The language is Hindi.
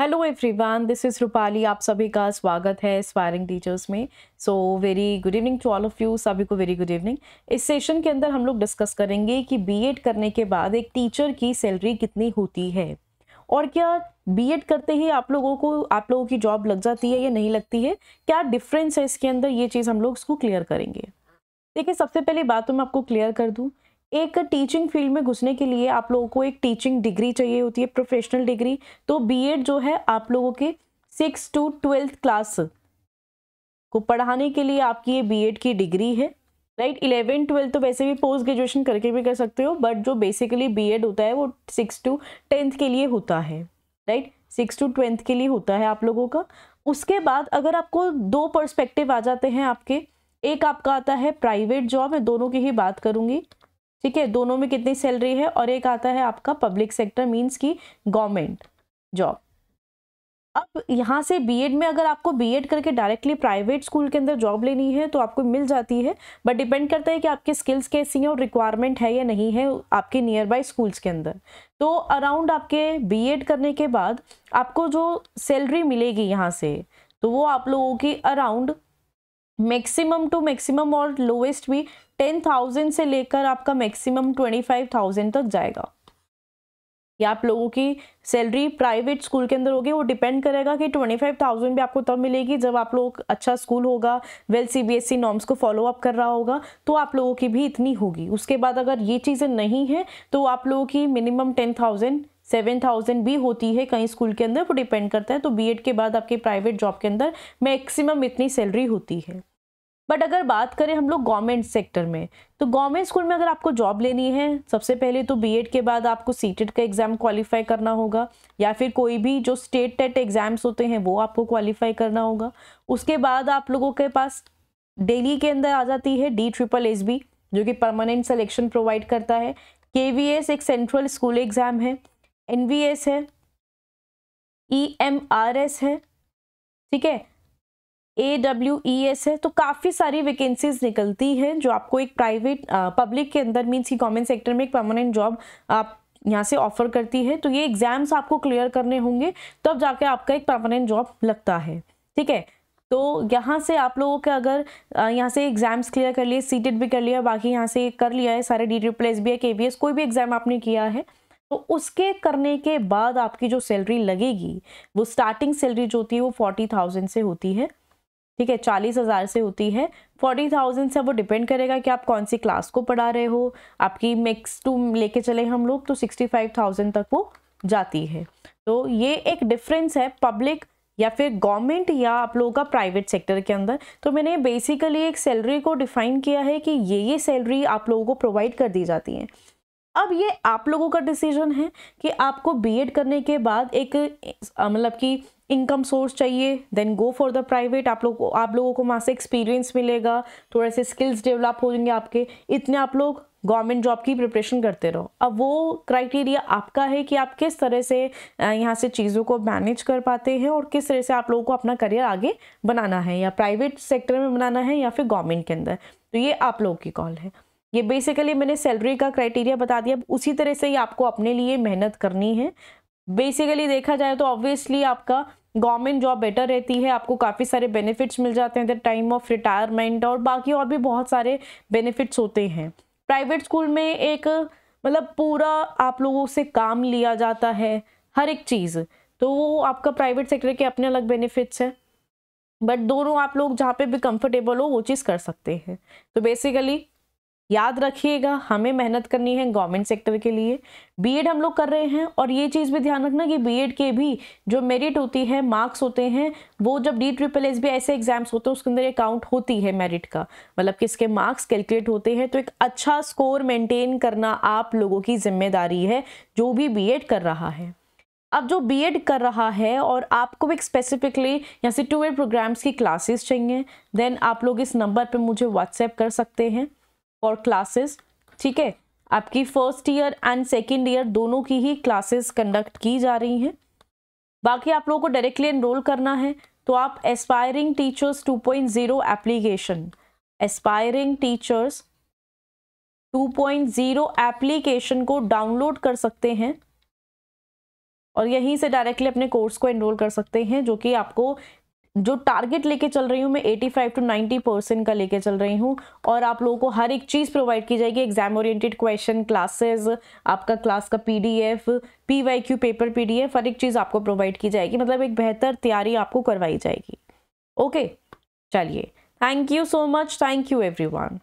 hello everyone this is Rupali आप सभी का स्वागत है स्पायरिंग टीचर्स में so very good evening to all of you सभी को वेरी गुड इवनिंग इस सेशन के अंदर हम लोग डिस्कस करेंगे कि बीएड करने के बाद एक टीचर की सैलरी कितनी होती है और क्या बीएड करते ही आप लोगों को आप लोगों की जॉब लग जाती है या नहीं लगती है क्या डिफरेंस है इसके अंदर ये चीज़ हम लोग इसको क्लियर करेंगे देखिए सबसे पहले बात तो मैं आपको क्लियर कर दूँ एक टीचिंग फील्ड में घुसने के लिए आप लोगों को एक टीचिंग डिग्री चाहिए होती है प्रोफेशनल डिग्री तो बीएड जो है आप लोगों के सिक्स टू ट्वेल्थ क्लास को पढ़ाने के लिए आपकी ये बीएड की डिग्री है राइट इलेवन ट्वेल्थ तो वैसे भी पोस्ट ग्रेजुएशन करके भी कर सकते हो बट जो बेसिकली एड होता है वो सिक्स टू टेंथ के लिए होता है राइट सिक्स टू ट्वेल्थ के लिए होता है आप लोगों का उसके बाद अगर आपको दो पर्सपेक्टिव आ जाते हैं आपके एक आपका आता है प्राइवेट जॉब मैं दोनों की ही बात करूँगी ठीक है दोनों में कितनी सैलरी है और एक आता है आपका पब्लिक सेक्टर मीन्स की गवर्नमेंट जॉब अब यहाँ से बीएड में अगर आपको बीएड करके डायरेक्टली प्राइवेट स्कूल के अंदर जॉब लेनी है तो आपको मिल जाती है बट डिपेंड करता है कि आपके स्किल्स कैसी हैं और रिक्वायरमेंट है या नहीं है आपके नियर बाई स्कूल्स के अंदर तो अराउंड आपके बीएड करने के बाद आपको जो सैलरी मिलेगी यहाँ से तो वो आप लोगों की अराउंड मैक्सिमम टू मैक्सिमम और लोवेस्ट भी टेन थाउजेंड से लेकर आपका मैक्सिमम ट्वेंटी फाइव थाउजेंड तक जाएगा या आप लोगों की सैलरी प्राइवेट स्कूल के अंदर होगी वो डिपेंड करेगा कि ट्वेंटी फाइव थाउजेंड भी आपको तब मिलेगी जब आप लोग अच्छा स्कूल होगा well C B S C norms को फॉलो अप कर रहा होगा तो आप लोगों की भी इतनी होगी उसके बाद अगर ये चीज़ें नहीं हैं तो आप लोगों की minimum ten thousand seven thousand भी होती है कहीं स्कूल के अंदर वो डिपेंड करता है तो बी एड के बाद आपके प्राइवेट जॉब के अंदर मैक्सिमम इतनी सैलरी होती है बट अगर बात करें हम लोग गवर्नमेंट सेक्टर में तो गवर्नमेंट स्कूल में अगर आपको जॉब लेनी है सबसे पहले तो बीएड के बाद आपको सीटेट का एग्ज़ाम क्वालिफाई करना होगा या फिर कोई भी जो स्टेट टेट एग्ज़ाम्स होते हैं वो आपको क्वालिफाई करना होगा उसके बाद आप लोगों के पास डेली के अंदर आ जाती है डी ट्रिपल एस बी जो कि परमानेंट सेलेक्शन प्रोवाइड करता है के वी एस एक सेंट्रल स्कूल एग्ज़ाम है एन वी एस है ई एम आर एस है ठीक है ए डब्ल्यू ई एस है तो काफ़ी सारी वैकेंसीज निकलती हैं जो आपको एक प्राइवेट पब्लिक के अंदर मीन्स कि गवर्नमेंट सेक्टर में एक परमानेंट जॉब आप यहाँ से ऑफर करती है तो ये एग्ज़ाम्स आपको क्लियर करने होंगे तब जाके आपका एक परमानेंट जॉब लगता है ठीक है तो यहाँ से आप लोगों के अगर यहाँ से एग्ज़ाम्स क्लियर कर लिए सीटेड भी कर लिया बाकी यहाँ से कर लिया है सारे D triple S B K B S कोई भी एग्ज़ाम आपने किया है तो उसके करने के बाद आपकी जो सैलरी लगेगी वो स्टार्टिंग सैलरी जो होती है वो फोर्टी थाउजेंड से होती है ठीक है चालीस हज़ार से होती है फोर्टी थाउजेंड से वो डिपेंड करेगा कि आप कौन सी क्लास को पढ़ा रहे हो आपकी मिक्स टू लेके चले हम लोग तो सिक्सटी फाइव थाउजेंड तक वो जाती है तो ये एक डिफरेंस है पब्लिक या फिर गवर्नमेंट या आप लोगों का प्राइवेट सेक्टर के अंदर तो मैंने बेसिकली एक सैलरी को डिफाइन किया है कि ये ये सैलरी आप लोगों को प्रोवाइड कर दी जाती है अब ये आप लोगों का डिसीजन है कि आपको बीएड करने के बाद एक मतलब कि इनकम सोर्स चाहिए then go for the private आप लोग आप लोगों को वहाँ से एक्सपीरियंस मिलेगा थोड़े से स्किल्स डेवलप हो जाएंगे आपके इतने आप लोग गवर्नमेंट जॉब की प्रिपरेशन करते रहो अब वो क्राइटेरिया आपका है कि आप किस तरह से यहाँ से चीज़ों को मैनेज कर पाते हैं और किस तरह से आप लोगों को अपना करियर आगे बनाना है या प्राइवेट सेक्टर में बनाना है या फिर गवर्नमेंट के अंदर तो ये आप लोगों की कॉल है ये बेसिकली मैंने सैलरी का क्राइटेरिया बता दिया उसी तरह से ही आपको अपने लिए मेहनत करनी है बेसिकली देखा जाए तो ऑब्वियसली आपका गवर्नमेंट जॉब बेटर रहती है आपको काफ़ी सारे बेनिफिट्स मिल जाते हैं द टाइम ऑफ रिटायरमेंट और बाकी और भी बहुत सारे बेनिफिट्स होते हैं प्राइवेट स्कूल में एक मतलब पूरा आप लोगों से काम लिया जाता है हर एक चीज़ तो वो आपका प्राइवेट सेक्टर के अपने अलग बेनिफिट्स हैं बट दोनों आप लोग जहाँ पे भी कंफर्टेबल हो वो चीज़ कर सकते हैं तो बेसिकली याद रखिएगा हमें मेहनत करनी है गवर्नमेंट सेक्टर के लिए बीएड हम लोग कर रहे हैं और ये चीज़ भी ध्यान रखना कि बीएड के भी जो मेरिट होती है मार्क्स होते हैं वो जब डी ट्रिपल एस भी ऐसे एग्जाम्स होते हैं उसके अंदर अकाउंट होती है मेरिट का मतलब कि इसके मार्क्स कैलकुलेट होते हैं तो एक अच्छा स्कोर मेंटेन करना आप लोगों की जिम्मेदारी है जो भी बी कर रहा है अब जो बी कर रहा है और आपको एक स्पेसिफिकली यहाँ से टू प्रोग्राम्स की क्लासेस चाहिए देन आप लोग इस नंबर पर मुझे व्हाट्सएप कर सकते हैं फॉर क्लासेस ठीक है आपकी first year and second year दोनों की ही क्लासेस कंडक्ट की जा रही हैं बाकी आप लोगों को डायरेक्टली एनरोल करना है तो आप aspiring teachers 2.0 application aspiring teachers 2.0 application को डाउनलोड कर सकते हैं और यहीं से डायरेक्टली अपने कोर्स को एनरोल कर सकते हैं जो कि आपको जो टारगेट लेके चल रही हूँ मैं 85 टू नाइन्टी परसेंट का लेके चल रही हूँ और आप लोगों को हर एक चीज़ प्रोवाइड की जाएगी एग्जाम ओरिएंटेड क्वेश्चन क्लासेस आपका क्लास का पीडीएफ पीवाईक्यू पेपर पीडीएफ हर एक चीज़ आपको प्रोवाइड की जाएगी मतलब एक बेहतर तैयारी आपको करवाई जाएगी ओके चलिए thank you so much thank you every